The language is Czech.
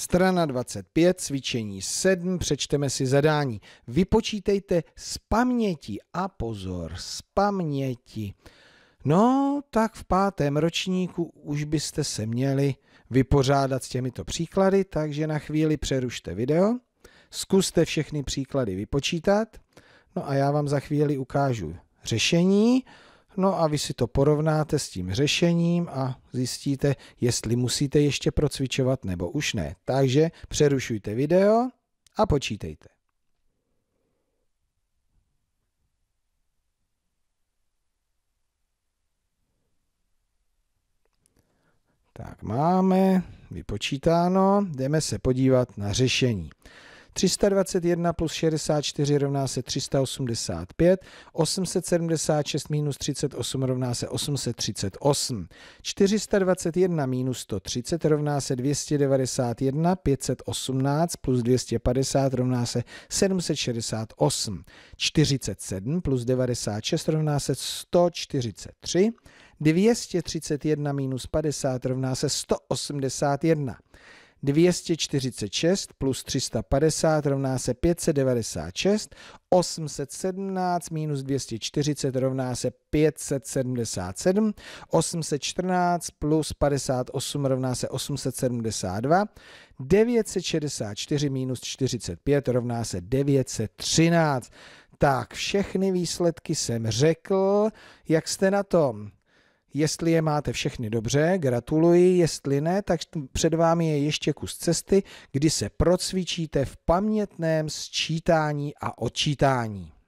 Strana 25, cvičení 7, přečteme si zadání. Vypočítejte z paměti a pozor, z paměti. No, tak v pátém ročníku už byste se měli vypořádat s těmito příklady, takže na chvíli přerušte video, zkuste všechny příklady vypočítat, no a já vám za chvíli ukážu řešení. No a vy si to porovnáte s tím řešením a zjistíte, jestli musíte ještě procvičovat nebo už ne. Takže přerušujte video a počítejte. Tak máme vypočítáno, jdeme se podívat na řešení. 321 plus 64 rovná se 385, 876 minus 38 rovná se 838, 421 minus 130 rovná se 291, 518 plus 250 rovná se 768, 47 plus 96 rovná se 143, 231 minus 50 rovná se 181. 246 plus 350 rovná se 596, 817 minus 240 rovná se 577, 814 plus 58 rovná se 872, 964 minus 45 rovná se 913. Tak, všechny výsledky jsem řekl. Jak jste na tom? Jestli je máte všechny dobře, gratuluji, jestli ne, tak před vámi je ještě kus cesty, kdy se procvičíte v pamětném sčítání a odčítání.